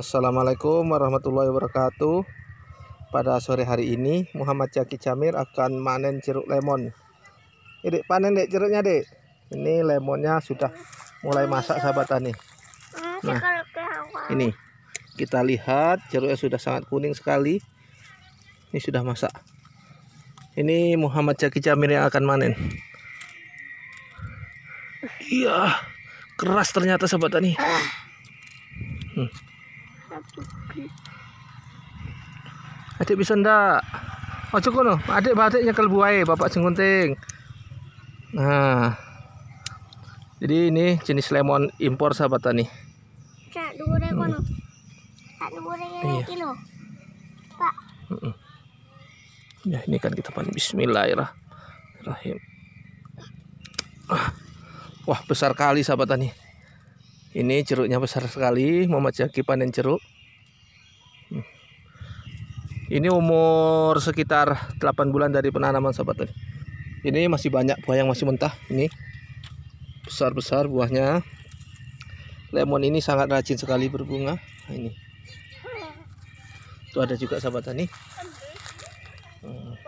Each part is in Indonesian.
Assalamualaikum warahmatullahi wabarakatuh Pada sore hari ini Muhammad Jaki Jamir akan manen jeruk lemon Ini panen dek jeruknya dek Ini lemonnya sudah mulai masak sahabat tani Nah ini Kita lihat jeruknya sudah sangat kuning sekali Ini sudah masak Ini Muhammad Jaki Jamir yang akan manen Iya keras ternyata sahabat tani hmm. Adik bisa ndak? Ojo kono, adik batik nyekel buai, e, bapak singunting. Nah. Jadi ini jenis lemon impor sahabat tani. Cak ribu hmm. kono. Cak dua ribu lima kilo. Pak. Hmm. Ya ini kan kita panen bismillahirrahmanirrahim. Wah, besar kali sahabat tani. Ini jeruknya besar sekali, memajaki panen jeruk. Hmm. Ini umur sekitar 8 bulan dari penanaman sahabat Ini masih banyak buah yang masih mentah. Ini besar-besar buahnya. Lemon ini sangat rajin sekali berbunga. Nah, ini. Itu ada juga sahabat tani. Hmm.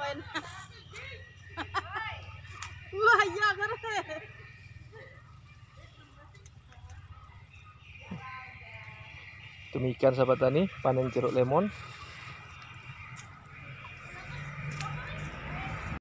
Demikian sahabat tani panen jeruk lemon.